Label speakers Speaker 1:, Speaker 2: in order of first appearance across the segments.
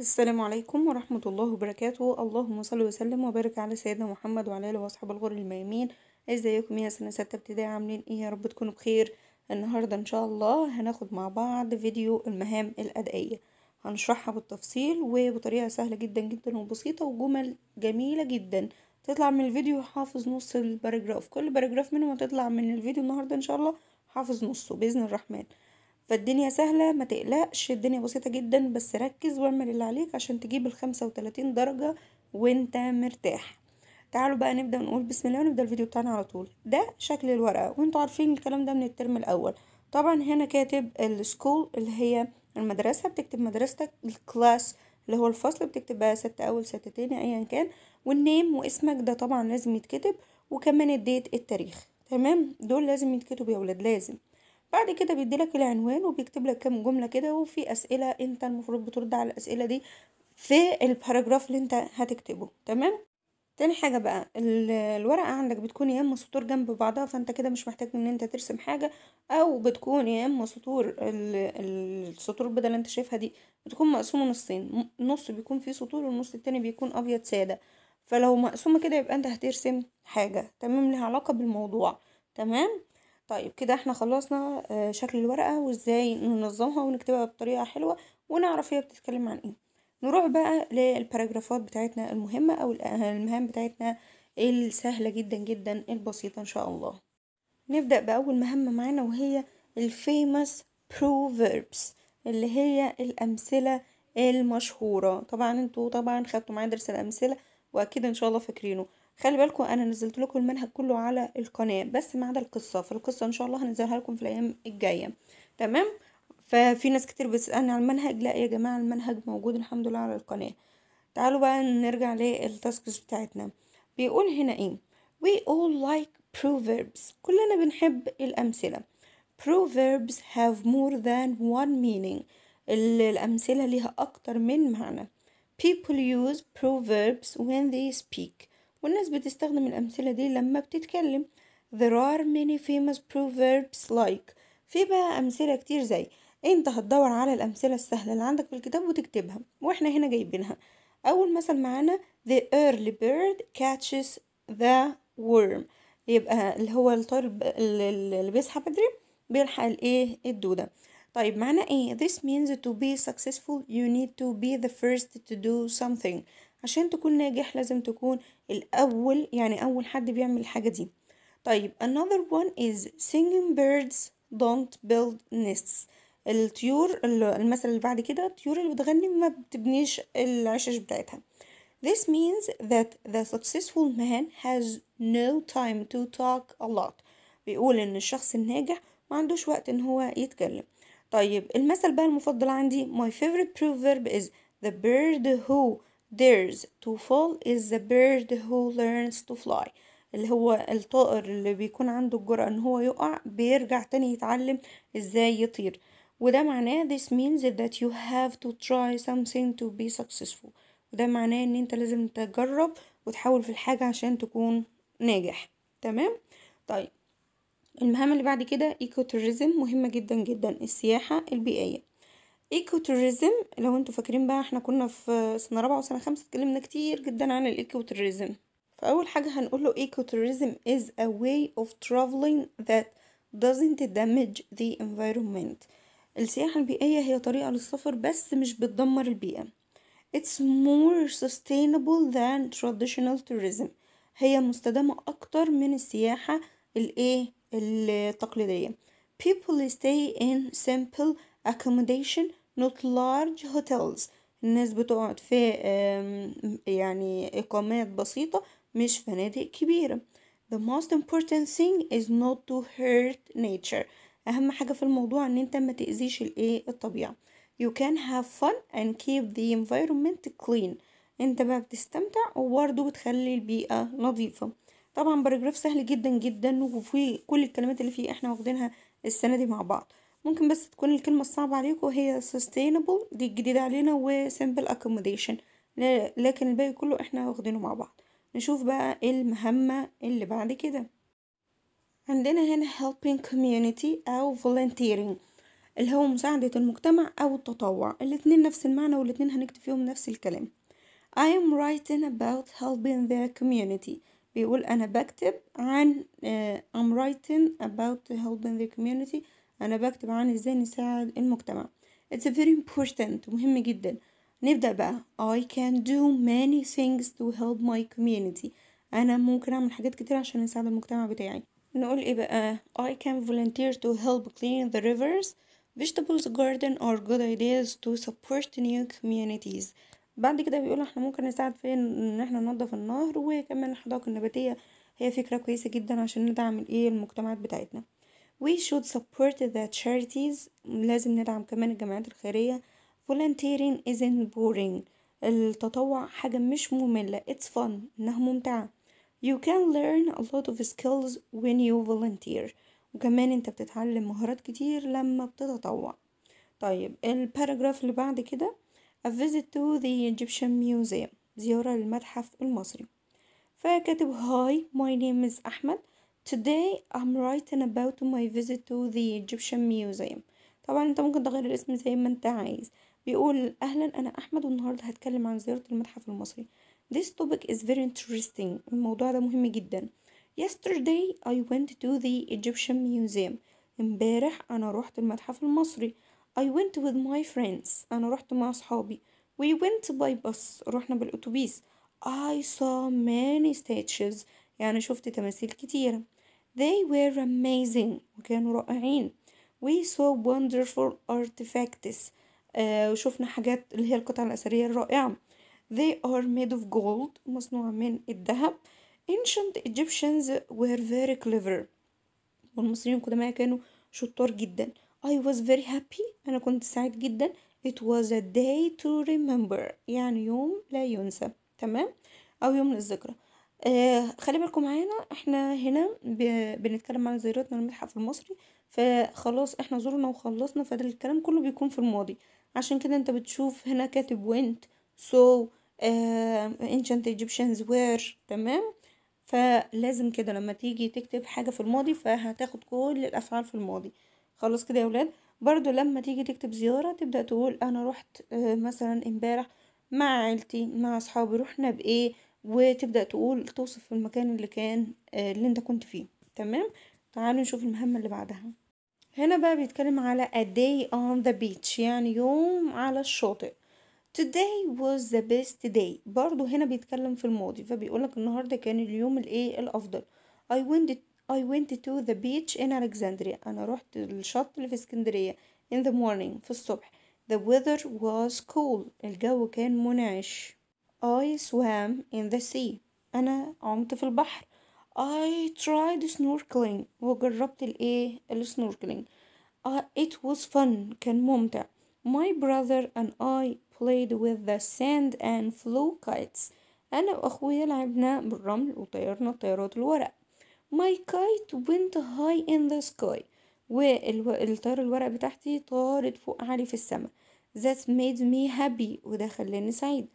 Speaker 1: السلام عليكم ورحمة الله وبركاته اللهم صل وسلم وبارك على سيدنا محمد وعلى آله وأصحاب الغر الميامين ازيكم يا سنة ستة ابتدائي عاملين ايه يا رب تكونوا بخير النهاردة ان شاء الله هناخد مع بعض فيديو المهام الأدائية هنشرحها بالتفصيل وبطريقة سهلة جدا جدا وبسيطة وجمل جميلة جدا تطلع من الفيديو حافظ نص الباراجراف كل باراجراف منهم هتطلع من الفيديو النهاردة ان شاء الله حافظ نصه بإذن الرحمن فالدنيا سهلة ما تقلقش الدنيا بسيطة جدا بس ركز واعمل اللي عليك عشان تجيب الخمسة وتلاتين درجة وانت مرتاح تعالوا بقى نبدأ نقول بسم الله ونبدأ الفيديو بتاعنا على طول ده شكل الورقة وانتوا عارفين الكلام ده من الترم الأول طبعا هنا كاتب السكول اللي هي المدرسة بتكتب مدرستك الكلاس اللي هو الفصل بتكتب بقى ست أول ست تاني أيا كان والنيم واسمك ده طبعا لازم يتكتب وكمان الديت التاريخ تمام دول لازم يتكتبوا يا ولاد لازم بعد كده بيديلك العنوان وبيكتب لك كام جمله كده وفي اسئله انت المفروض بترد على الاسئله دي في الباراجراف اللي انت هتكتبه تمام تاني حاجه بقى الورقه عندك بتكون يا اما سطور جنب بعضها فانت كده مش محتاج ان انت ترسم حاجه او بتكون يا اما سطور السطور بدل اللي انت شايفها دي بتكون مقسومه نصين نص بيكون فيه سطور والنص التاني بيكون ابيض ساده فلو مقسومه كده يبقى انت هترسم حاجه تمام لها علاقه بالموضوع تمام طيب كده احنا خلصنا آه، شكل الورقة وازاي ننظمها ونكتبها بطريقة حلوة ونعرف هي بتتكلم عن ايه نروح بقى للباراجرافات بتاعتنا المهمة او آه، المهام بتاعتنا السهلة جدا جدا البسيطة ان شاء الله نبدأ بأول مهمة معانا وهي الفيمس بروفيربس اللي هي الأمثلة المشهورة طبعا انتوا طبعا خدتوا معايا درس الأمثلة وأكيد ان شاء الله فاكرينه خلي بالكم انا نزلت لكم المنهج كله على القناه بس ما عدا القصه فالقصه ان شاء الله هنزلها لكم في الايام الجايه تمام ففي ناس كتير بتسالني على المنهج لا يا جماعه المنهج موجود الحمد لله على القناه تعالوا بقى نرجع للتاسكس بتاعتنا بيقول هنا ايه we all like proverbs كلنا بنحب الامثله proverbs have more than one meaning الامثله ليها اكتر من معنى people use proverbs when they speak والناس بتستخدم الأمثلة دي لما بتتكلم There are many famous proverbs like في بقى أمثلة كتير زي انت هتدور على الأمثلة السهلة اللي عندك في الكتاب وتكتبها واحنا هنا جايبينها أول مثل معانا The early bird catches the worm يبقى اللي هو الطير اللي بيصحى بدري بيلحق الايه الدودة طيب معنى ايه this means to be successful you need to be the first to do something عشان تكون ناجح لازم تكون الأول يعني أول حد بيعمل الحاجة دي طيب another one is singing birds don't build nests الطيور المثل اللي بعد كده الطيور اللي بتغني ما بتبنيش العشش بتاعتها This means that the successful man has no time to talk a lot بيقول ان الشخص الناجح ما عندوش وقت ان هو يتكلم طيب المثل بقى المفضل عندي my favorite proverb is the bird who dares to fall is the bird who learns to fly اللي هو الطائر اللي بيكون عنده الجرأة ان هو يقع بيرجع تاني يتعلم ازاي يطير وده معناه this means that you have to try something to be successful وده معناه ان انت لازم تجرب وتحاول في الحاجة عشان تكون ناجح تمام طيب المهام اللي بعد كده ايكو توريزم مهمه جدا جدا السياحه البيئيه ايكو توريزم لو انتوا فاكرين بقى احنا كنا في سنه رابعه وسنه خمسه اتكلمنا كتير جدا عن الايكو توريزم فاول حاجه هنقول له ايكو توريزم is a way of traveling that doesn't damage the environment السياحه البيئيه هي طريقه للسفر بس مش بتدمر البيئه it's more sustainable than traditional tourism هي مستدامة أكتر من السياحة الإيه التقليدية people stay in simple accommodation not large hotels الناس بتقعد في يعني إقامات بسيطة مش فنادق كبيرة the most important thing is not to hurt nature أهم حاجة في الموضوع إن أنت ما تأذيش الإيه الطبيعة you can have fun and keep the environment clean أنت بقى بتستمتع وبرضه بتخلي البيئة نظيفة طبعا باراجراف سهل جدا جدا وفي كل الكلمات اللي فيه احنا واخدينها السنه دي مع بعض ممكن بس تكون الكلمه الصعبه عليكم هي sustainable دي الجديده علينا و simple accommodation لكن الباقي كله احنا واخدينه مع بعض نشوف بقى إيه المهمه اللي بعد كده عندنا هنا helping community او volunteering اللي هو مساعدة المجتمع أو التطوع الاتنين نفس المعنى والاتنين هنكتب فيهم نفس الكلام I am writing about helping their community بيقول أنا بكتب عن I'm writing about helping the community أنا بكتب عن إزاي نساعد المجتمع It's very important مهم جدا نبدأ بقى I can do many things to help my community أنا ممكن أعمل حاجات كتير عشان أساعد المجتمع بتاعي نقول إيه بقى I can volunteer to help clean the rivers Vegetables garden are good ideas to support new communities بعد كده بيقول احنا ممكن نساعد في ان احنا ننظف النهر وكمان الحدائق النباتيه هي فكره كويسه جدا عشان ندعم الايه المجتمعات بتاعتنا we should support the charities لازم ندعم كمان الجمعيات الخيريه volunteering isn't boring التطوع حاجه مش ممله it's fun انها ممتعه you can learn a lot of skills when you volunteer وكمان انت بتتعلم مهارات كتير لما بتتطوع طيب الباراجراف اللي بعد كده A visit to the Egyptian Museum زيارة للمتحف المصري فكاتب هاي my name is أحمد today I'm writing about my visit to the Egyptian Museum طبعا انت ممكن تغير الاسم زي ما انت عايز بيقول أهلا أنا أحمد والنهاردة هتكلم عن زيارة المتحف المصري This topic is very interesting الموضوع ده مهم جدا Yesterday I went to the Egyptian Museum امبارح أنا روحت المتحف المصري I went with my friends أنا رحت مع صحابي We went by bus رحنا بالأتوبيس I saw many statues يعني شفت تماثيل كتيرة They were amazing وكانوا رائعين We saw wonderful artifacts آه وشفنا حاجات اللي هي القطع الأثرية الرائعة They are made of gold مصنوعة من الذهب Ancient Egyptians were very clever والمصريين القدماء كانوا شطار جدا I was very happy أنا كنت سعيد جدا It was a day to remember يعني يوم لا ينسى تمام أو يوم للذكرى آه خلي بالكم معانا احنا هنا بنتكلم عن زيارتنا للمتحف المصري فخلاص احنا زرنا وخلصنا فده الكلام كله بيكون في الماضي عشان كده انت بتشوف هنا كاتب went so آه ancient Egyptians were تمام فلازم كده لما تيجي تكتب حاجة في الماضي فهتاخد كل الأفعال في الماضي خلاص كده يا ولاد برضو لما تيجي تكتب زيارة تبدأ تقول أنا رحت آه، مثلا امبارح مع عيلتي مع أصحابي رحنا بإيه وتبدأ تقول توصف المكان اللي كان آه، اللي انت كنت فيه تمام تعالوا نشوف المهمة اللي بعدها هنا بقى بيتكلم على a day on the beach يعني يوم على الشاطئ today was the best day برضو هنا بيتكلم في الماضي فبيقولك النهاردة كان اليوم الايه الأفضل I went I went to the beach in Alexandria أنا رحت الشط اللي في اسكندرية in the morning في الصبح The weather was cool الجو كان منعش I swam in the sea أنا عمت في البحر I tried snorkeling وجربت الايه السنوركلينج uh, It was fun كان ممتع My brother and I played with the sand and flew kites أنا وأخويا لعبنا بالرمل وطيرنا طيارات الورق my kite went high in the sky والطيارة الورق بتاعتي طارت فوق عالي في السماء that made me happy وده خلاني سعيد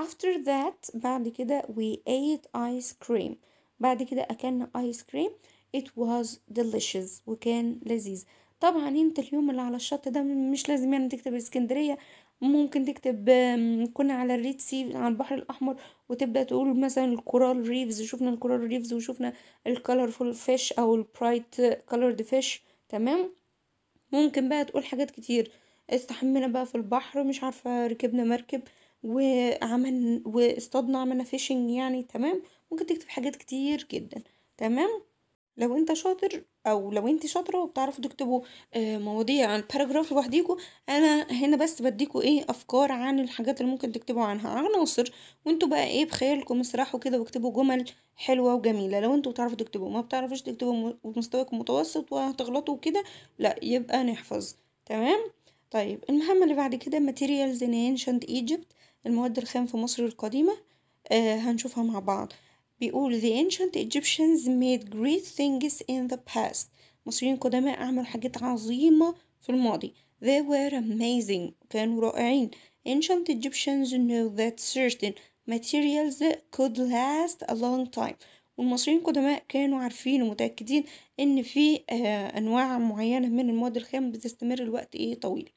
Speaker 1: after that بعد كده we ate ice cream بعد كده أكلنا ايس كريم it was delicious وكان لذيذ طبعا انت اليوم اللي على الشط ده مش لازم يعني تكتب اسكندرية ممكن تكتب كنا على الريد سي على البحر الاحمر وتبدا تقول مثلا الكورال ريفز شفنا الكورال ريفز وشفنا الكالرفول فيش او البرايت كالرد فيش تمام ممكن بقى تقول حاجات كتير استحمينا بقى في البحر مش عارفه ركبنا مركب وعمل واصطادنا عملنا فيشنج يعني تمام ممكن تكتب حاجات كتير جدا تمام لو انت شاطر او لو انت شاطره وبتعرفوا تكتبوا آه، مواضيع عن باراجراف لوحديكوا انا هنا بس بديكوا ايه افكار عن الحاجات اللي ممكن تكتبوا عنها عناصر وانتوا بقى ايه بخيالكم اسرحوا كده واكتبوا جمل حلوه وجميله لو انتوا بتعرفوا تكتبوا ما بتعرفوش تكتبوا ومستواكم متوسط وهتغلطوا كده لا يبقى نحفظ تمام طيب المهمه اللي بعد كده ماتيريالز ان ايجيبت المواد الخام في مصر القديمه آه هنشوفها مع بعض بيقول the ancient Egyptians made great things in the past مصريين قدماء عملوا حاجات عظيمة في الماضي they were amazing كانوا رائعين ancient Egyptians knew that certain materials could last a long time والمصريين القدماء كانوا عارفين ومتأكدين إن في آه، أنواع معينة من المواد الخام بتستمر الوقت إيه طويل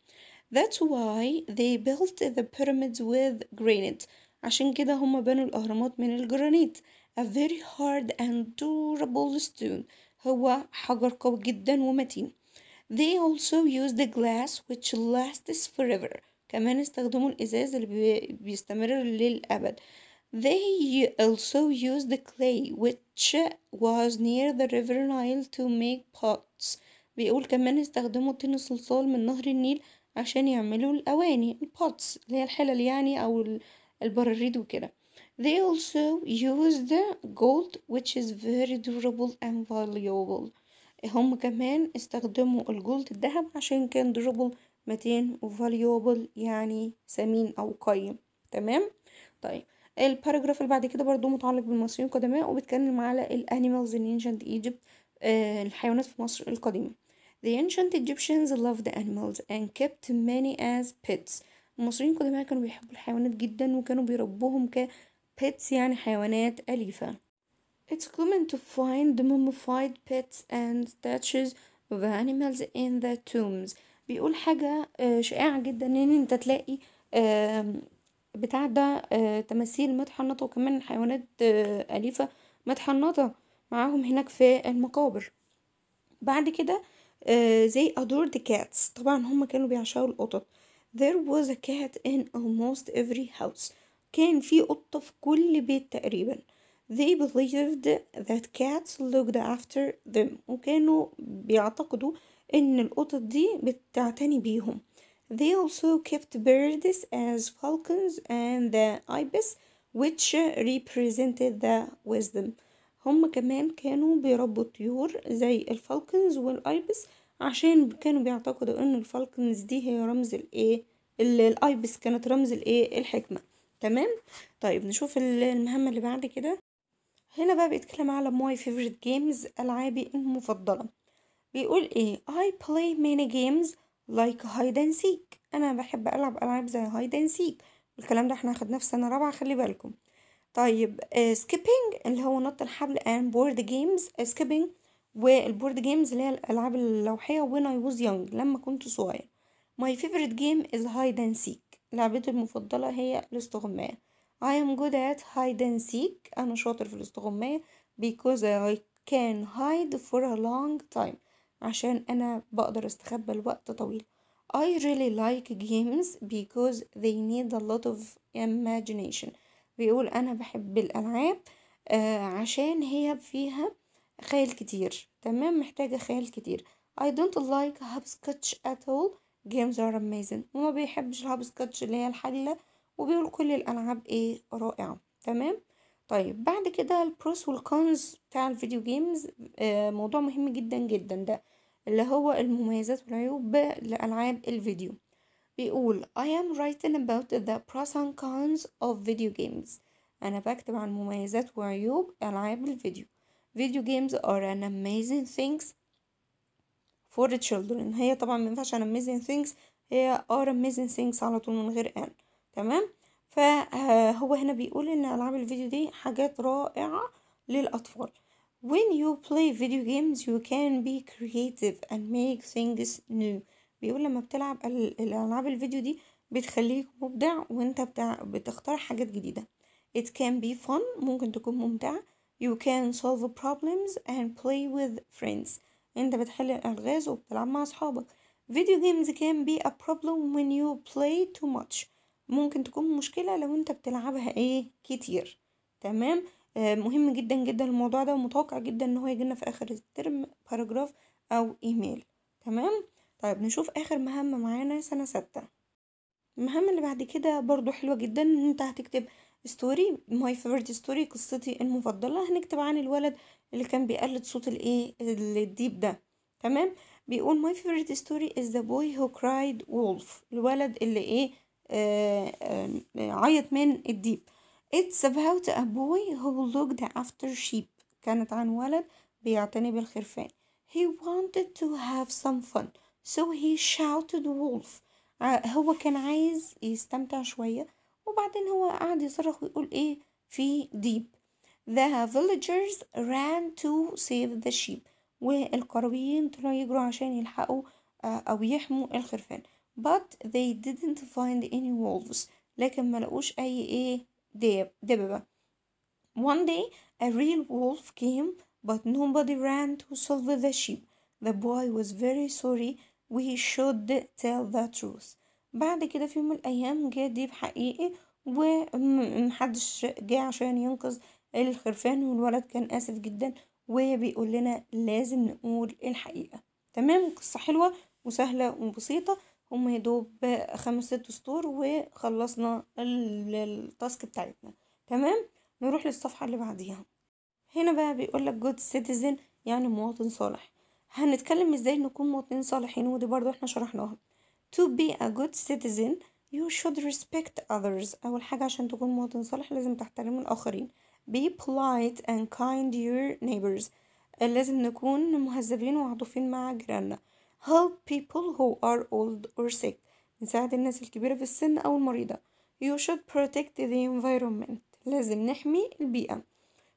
Speaker 1: That's why they built the pyramids with granite عشان كده هما بنوا الأهرامات من الجرانيت a very hard and durable stone هو حجر قوي جدا ومتين they also use the glass which lasts forever كمان استخدموا الإزاز اللي بيستمر للأبد They also used the clay which was near the river Nile to make pots بيقول كمان استخدموا طين الصلصال من نهر النيل عشان يعملوا الأواني البوتس اللي هي الحلل يعني أو البراريد وكده They also use the gold which is very durable and valuable هم كمان استخدموا الجولد الذهب عشان كان durable متين وvaluable يعني ثمين أو قيم تمام طيب الباراجراف اللي بعد كده برضو متعلق بالمصريين القدماء وبتكلم على الانيمالز ان ancient ايجيبت آه، الحيوانات في مصر القديمة The ancient Egyptians loved animals and kept many as pets المصريين القدماء كانوا بيحبوا الحيوانات جدا وكانوا بيربوهم ك pets يعني حيوانات أليفة It's common to find mummified pets and statues of animals in the tombs بيقول حاجة آه، شائعة جدا ان انت تلاقي بتاع ده آه، تماثيل متحنطة وكمان حيوانات آه، أليفة متحنطة معاهم هناك في المقابر بعد كده they adored cats طبعا هم كانوا بيعشقوا القطط there was a cat in almost every house كان في قطة في كل بيت تقريبا they believed that cats looked after them وكانوا بيعتقدوا إن القطط دي بتعتني بيهم they also kept birds as falcons and the ibis which represented the wisdom هم كمان كانوا بيربوا طيور زي الفالكنز والايبس عشان كانوا بيعتقدوا ان الفالكنز دي هي رمز الايه الايبس كانت رمز الايه الحكمه تمام طيب نشوف المهمة اللي بعد كده هنا بقى بيتكلم على ماي فيفرت جيمز ألعابي المفضلة بيقول ايه اي بلاي many جيمز لايك هايد اند سيك أنا بحب ألعب ألعاب زي هايد اند سيك الكلام ده احنا خدناه في سنة رابعة خلي بالكم طيب سكيبنج آه، اللي هو نط الحبل and board games سكيبنج والبورد جيمز اللي هي الألعاب اللوحية when I was young لما كنت صغير ماي فيفرت جيم از هايد اند سيك لعبتي المفضلة هي الاستغماية I am good at hide and seek أنا شاطر في الاستغماية because I can hide for a long time عشان أنا بقدر استخبى لوقت طويل I really like games because they need a lot of imagination بيقول أنا بحب الألعاب آه عشان هي فيها خيال كتير تمام محتاجة خيال كتير I don't like hopscotch at all جيمز ار اميزن وما بيحبش الهابسكتش اللي هي الحله وبيقول كل الالعاب ايه رائعه تمام طيب بعد كده البروس والكونز بتاع الفيديو جيمز آه، موضوع مهم جدا جدا ده اللي هو المميزات والعيوب لألعاب الفيديو بيقول I am writing about the pros and cons of video games أنا بكتب عن مميزات وعيوب ألعاب الفيديو Video games are an amazing things for the children هي طبعا مينفعش انا amazing things هي are amazing things على طول من غير ان تمام فهو آه، هنا بيقول ان العاب الفيديو دي حاجات رائعة للاطفال when you play video games you can be creative and make things new بيقول لما بتلعب الالعاب الفيديو دي بتخليك مبدع وانت بتاع بتختار حاجات جديدة it can be fun ممكن تكون ممتعة you can solve problems and play with friends انت بتحل الالغاز وبتلعب مع اصحابك فيديو جيمز كان بي ا بروبلم وين يو بلاي تو ماتش ممكن تكون مشكلة لو انت بتلعبها ايه كتير تمام آه، مهم جدا جدا الموضوع ده ومتوقع جدا ان هو يجيلنا في اخر الترم باراجراف او ايميل تمام طيب نشوف اخر مهمة معانا سنة ستة المهمة اللي بعد كده برضو حلوة جدا ان انت هتكتب ستوري ماي فيفرت ستوري قصتي المفضله هنكتب عن الولد اللي كان بيقلد صوت الايه الديب ده تمام بيقول ماي فيفرت ستوري از ذا بوي هو كرايد وولف الولد اللي ايه آه آه عيط من الديب اتس about a boy who looked after sheep كانت عن ولد بيعتني بالخرفان he wanted to have some fun so he shouted wolf آه، هو كان عايز يستمتع شوية وبعدين هو قعد يصرخ ويقول ايه في deep the villagers ran to save the sheep والقرويين طلعوا يجروا عشان يلحقوا أو يحموا الخرفان but they didn't find any wolves لكن لقوش أي إيه دب دببة one day a real wolf came but nobody ran to save the sheep the boy was very sorry we should tell the truth بعد كده في يوم من الأيام جه ديب حقيقي ومحدش جه عشان ينقذ الخرفان والولد كان آسف جدا وبيقول لنا لازم نقول الحقيقة تمام قصة حلوة وسهلة وبسيطة هم يدوب خمس ست سطور وخلصنا التاسك بتاعتنا تمام نروح للصفحة اللي بعديها هنا بقى بيقول لك جود سيتيزن يعني مواطن صالح هنتكلم ازاي نكون مواطنين صالحين ودي برضو احنا شرحناها to be a good citizen you should respect others أول حاجة عشان تكون مواطن صالح لازم تحترم الآخرين be polite and kind to your neighbors لازم نكون مهذبين وعطوفين مع جيراننا help people who are old or sick نساعد الناس الكبيرة في السن أو المريضة you should protect the environment لازم نحمي البيئة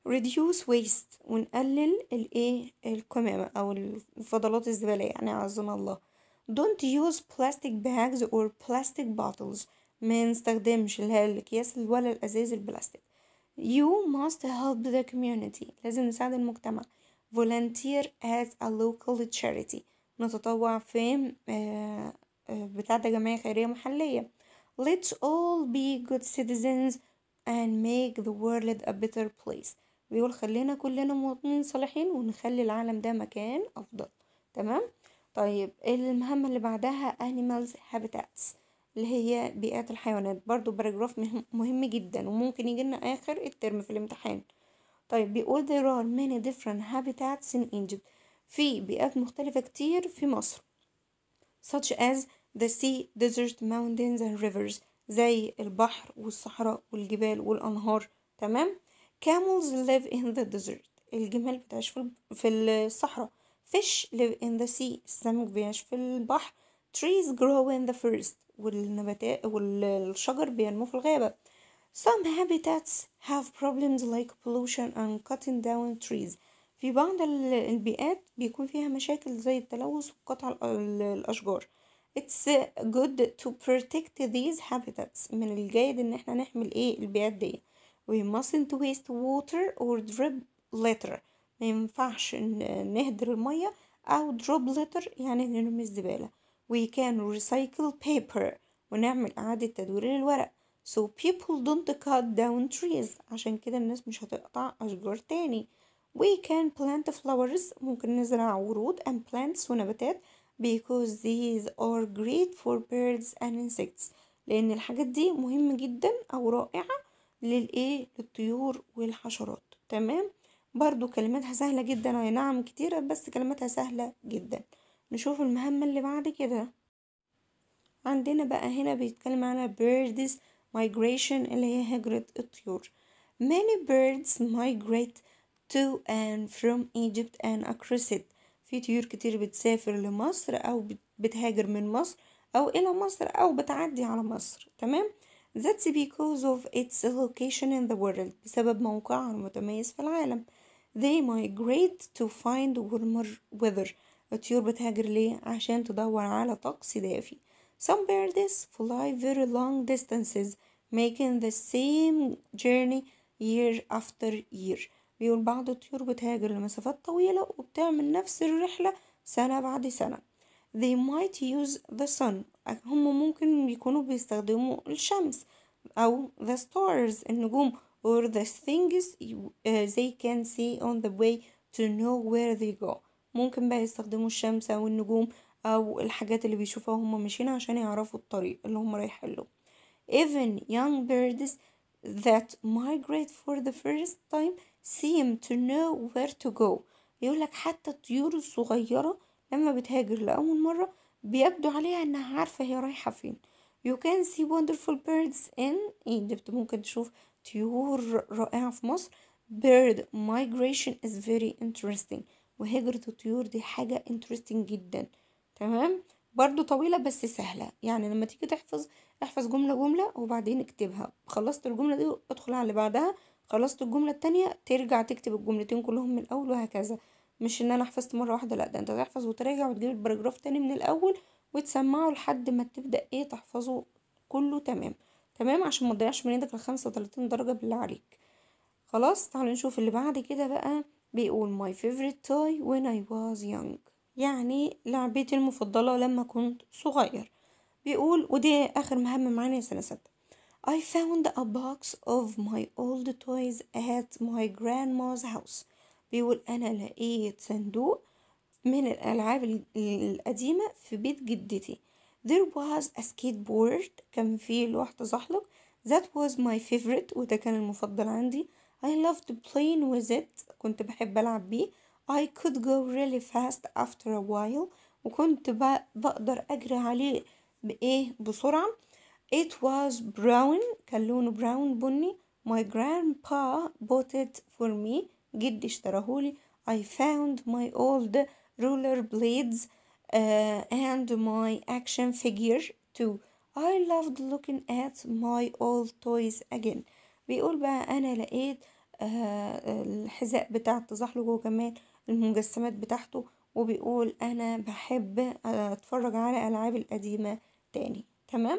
Speaker 1: reduce waste ونقلل الايه الكمامة أو الفضلات الزبالة يعني عزنا الله don't use plastic bags or plastic bottles ما نستخدمش لا الأكياس ولا الأزاز البلاستيك you must help the community لازم نساعد المجتمع volunteer at a local charity نتطوع في بتاع ده جمعية خيرية محلية let's all be good citizens and make the world a better place بيقول خلينا كلنا مواطنين صالحين ونخلي العالم ده مكان أفضل تمام طيب المهمة اللي بعدها animals habitats اللي هي بيئات الحيوانات برضو باراجراف مهم جدا وممكن يجيلنا آخر الترم في الامتحان طيب بيقول there are many different habitats in Egypt في بيئات مختلفة كتير في مصر such as the sea, desert, mountains and rivers زي البحر والصحراء والجبال والأنهار تمام camels live in the desert الجمال بتعيش في الصحراء fish live in the sea السمك بيعيش في البحر trees grow in the forest والنباتات والشجر بينمو في الغابة some habitats have problems like pollution and cutting down trees في بعض البيئات بيكون فيها مشاكل زي التلوث وقطع الأشجار it's good to protect these habitats من الجيد ان احنا نحمل ايه البيئات دي we mustn't waste water or drip litter ما ينفعش نهدر المية أو دروب لتر يعني نرمي الزبالة we can recycle paper ونعمل إعادة تدوير للورق so people don't cut down trees عشان كده الناس مش هتقطع أشجار تاني we can plant flowers ممكن نزرع ورود and plants ونباتات because these are great for birds and insects لأن الحاجات دي مهمة جدا أو رائعة للإيه للطيور والحشرات تمام برضو كلماتها سهلة جدا اي نعم كتيرة بس كلماتها سهلة جدا نشوف المهمة اللي بعد كده عندنا بقى هنا بيتكلم على birds migration اللي هي هجرة الطيور many birds migrate to and from Egypt and across it في طيور كتير بتسافر لمصر أو بتهاجر من مصر أو إلى مصر أو بتعدي على مصر تمام That's because of its location in the world بسبب موقعها المتميز في العالم they migrate to find warmer weather الطيور بتهاجر ليه عشان تدور على طقس دافي some birds fly very long distances making the same journey year after year بيقول بعض الطيور بتهاجر لمسافات طويلة وبتعمل نفس الرحلة سنة بعد سنة they might use the sun هم ممكن يكونوا بيستخدموا الشمس أو the stars النجوم or the things uh, they can see on the way to know where they go ممكن بقى يستخدموا الشمس أو النجوم أو الحاجات اللي بيشوفوها هم ماشيين عشان يعرفوا الطريق اللي هم رايحين له even young birds that migrate for the first time seem to know where to go يقولك حتى الطيور الصغيرة لما بتهاجر لأول مرة بيبدو عليها إنها عارفة هي رايحة فين you can see wonderful birds in Egypt ممكن تشوف طيور رائعة في مصر bird migration is very interesting وهجرة الطيور دي حاجة interesting جدا تمام برضو طويلة بس سهلة يعني لما تيجي تحفظ احفظ جملة جملة وبعدين اكتبها خلصت الجملة دي ادخل على اللي بعدها خلصت الجملة التانية ترجع تكتب الجملتين كلهم من الأول وهكذا مش ان انا حفظت مرة واحدة لا ده انت تحفظ وتراجع وتجيب البراجراف تاني من الأول وتسمعه لحد ما تبدأ ايه تحفظه كله تمام تمام عشان ما تضيعش من ايدك الخمسة وتلاتين درجة باللي عليك خلاص تعالوا نشوف اللي بعد كده بقى بيقول my favorite toy when I was young يعني لعبتي المفضلة لما كنت صغير بيقول ودي آخر مهمة معانا يا سنة ستة I found a box of my old toys at my grandma's house بيقول أنا لقيت صندوق من الألعاب القديمة في بيت جدتي there was a skateboard كان في لوحة تزحلق that was my favorite وده كان المفضل عندي I loved playing with it كنت بحب ألعب بيه I could go really fast after a while وكنت بقدر أجري عليه بإيه بسرعة It was brown كان لونه براون بني My grandpa bought it for me جدي اشتراهولي I found my old roller blades uh, and my action figure to I loved looking at my old toys again بيقول بقى أنا لقيت uh, الحذاء بتاع التزحلق كمان المجسمات بتاعته وبيقول أنا بحب أتفرج على ألعاب القديمة تاني تمام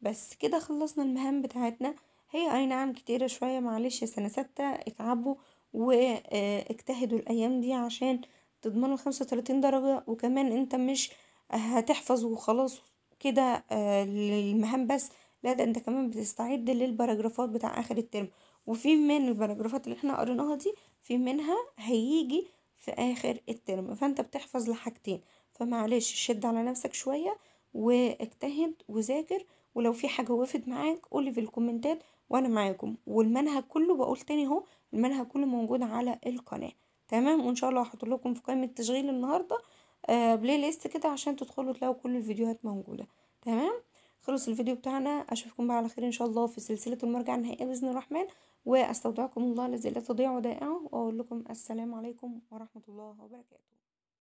Speaker 1: بس كده خلصنا المهام بتاعتنا هي أي نعم كتيرة شوية معلش سنة ستة اتعبوا واجتهدوا uh، الأيام دي عشان تضمنه خمسة وتلاتين درجة وكمان انت مش هتحفظ وخلاص كده آه، للمهام بس لا ده انت كمان بتستعد للباراجرافات بتاع اخر الترم وفي من الباراجرافات اللي احنا قريناها دي في منها هيجي في اخر الترم فانت بتحفظ لحاجتين فمعلش شد على نفسك شوية واجتهد وذاكر ولو في حاجة وقفت معاك قولي في الكومنتات وانا معاكم والمنهج كله بقول تاني اهو المنهج كله موجود على القناة تمام وان شاء الله هحط لكم في قائمه تشغيل النهارده آه بلاي ليست كده عشان تدخلوا تلاقوا كل الفيديوهات موجوده تمام خلص الفيديو بتاعنا اشوفكم بقى على خير ان شاء الله في سلسله المرجع النهائيه باذن الرحمن واستودعكم الله الذي لا تضيع ودائعه واقول لكم السلام عليكم ورحمه الله وبركاته